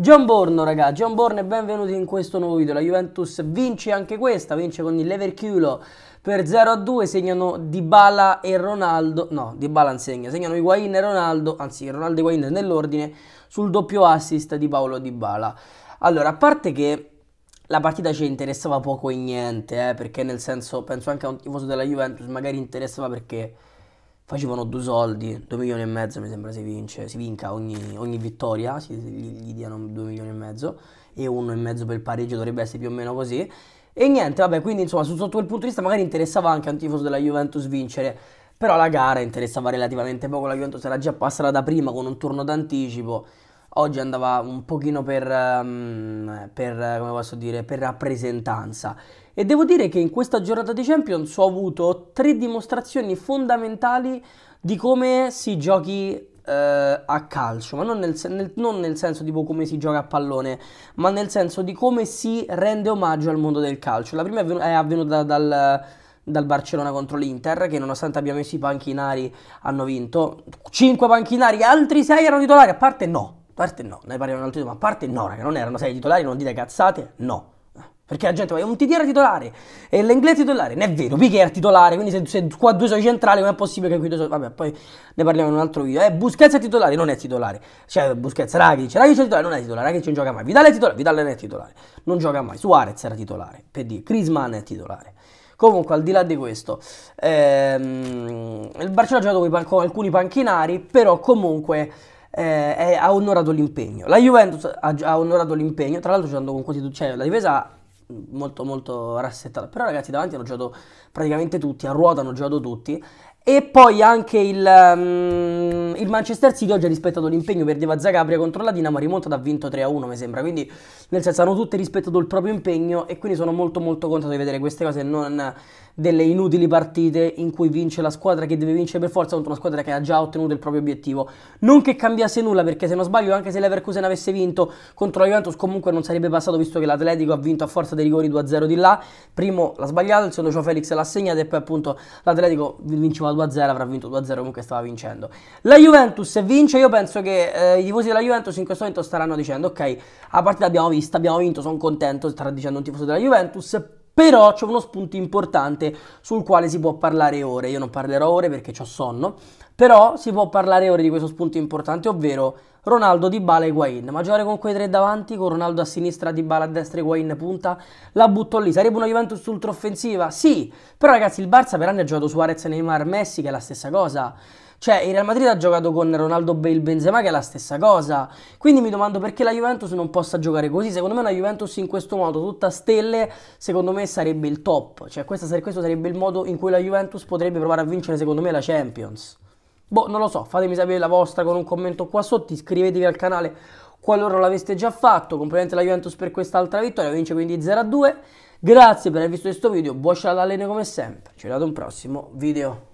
John Borno raga, John Borno e benvenuti in questo nuovo video, la Juventus vince anche questa, vince con il Leverkulo per 0-2, segnano Dybala e Ronaldo, no Dybala non segna, segnano Higuain e Ronaldo, anzi Ronaldo e Higuain nell'ordine, sul doppio assist di Paolo Dybala. Allora, a parte che la partita ci interessava poco e niente, eh, perché nel senso, penso anche a un tifoso della Juventus magari interessava perché facevano due soldi, due milioni e mezzo mi sembra si vince, si vinca ogni, ogni vittoria, si, gli, gli diano due milioni e mezzo e uno e mezzo per il pareggio dovrebbe essere più o meno così. E niente, vabbè, quindi insomma, sotto quel punto di vista magari interessava anche a un tifoso della Juventus vincere, però la gara interessava relativamente poco, la Juventus era già passata da prima con un turno d'anticipo. Oggi andava un pochino per, ehm, per come posso dire, per rappresentanza e devo dire che in questa giornata di Champions ho avuto tre dimostrazioni fondamentali di come si giochi eh, a calcio, ma non nel, nel, non nel senso tipo come si gioca a pallone, ma nel senso di come si rende omaggio al mondo del calcio. La prima è, avven- è avvenuta dal dal Barcellona contro l'Inter, che nonostante abbia messo i panchinari hanno vinto. 5 panchinari, altri 6 erano titolari, a parte no, a parte no, ne parliamo altri, ma a parte no, raga, non erano 6 titolari, non dite cazzate, no. Perché la gente va, è un TD titolare, e l'inglese è titolare, non è vero, Piqué era titolare, quindi se, se qua due sono centrali com'è possibile che qui due sono... Vabbè, poi ne parliamo in un altro video. Eh, Busquets è titolare, non è titolare. Cioè, Busquets, Rakic, Rakic è titolare, non è titolare, Rakic non gioca mai. Vidal è titolare, Vidal non è titolare, non gioca mai. Suarez era titolare, per dire, Crisman è titolare. Comunque, al di là di questo, ehm, il Barcellona ha giocato con alcuni panchinari, però comunque... Eh, è, ha onorato l'impegno. La Juventus ha, ha onorato l'impegno. Tra l'altro, c'è andato con quasi tutti. Cioè, la difesa molto molto rassettato. Però ragazzi davanti hanno giocato praticamente tutti, a ruota hanno giocato tutti. E poi anche il... Um, il Manchester City oggi ha rispettato l'impegno, perdeva Zagabria contro la Dinamo, rimonta ha vinto 3-1 mi sembra, quindi nel senso hanno tutti rispettato il proprio impegno e quindi sono molto molto contento di vedere queste cose, e non delle inutili partite in cui vince la squadra che deve vincere per forza contro una squadra che ha già ottenuto il proprio obiettivo. Non che cambiasse nulla perché se non sbaglio anche se l'Everkusen avesse vinto contro la Juventus comunque non sarebbe passato visto che l'Atletico ha vinto a forza dei rigori 2-0 di là, primo l'ha sbagliato, il secondo Joe Felix l'ha segnato e poi appunto l'Atletico vinceva 2-0, avrà vinto 2-0 comunque stava vincendo. La Juventus Juventus e vince, io penso che eh, i tifosi della Juventus in questo momento staranno dicendo: Ok, la partita abbiamo vista, abbiamo vinto, sono contento. Starà dicendo un tifoso della Juventus. Però c'è uno spunto importante sul quale si può parlare ore. Io non parlerò ore perché ho sonno. Però si può parlare ore di questo spunto importante, ovvero Ronaldo, Dybala e Higuain, ma giocare con quei tre davanti, con Ronaldo a sinistra, Dybala a destra e Higuain punta, la butto lì. Sarebbe una Juventus ultraoffensiva? Sì, però ragazzi il Barça per anni ha giocato Suarez, Neymar, Messi, che è la stessa cosa. Cioè, il Real Madrid ha giocato con Ronaldo Bale Benzema, che è la stessa cosa. Quindi mi domando perché la Juventus non possa giocare così. Secondo me, una Juventus in questo modo, tutta stelle, secondo me sarebbe il top. Cioè, questo sarebbe il modo in cui la Juventus potrebbe provare a vincere, secondo me, la Champions. Boh, non lo so, fatemi sapere la vostra con un commento qua sotto, iscrivetevi al canale qualora l'aveste già fatto, complimenti alla Juventus per quest'altra vittoria, vince quindi 0-2. Grazie per aver visto questo video, buon ciao all'allenio come sempre, ci vediamo ad un prossimo video.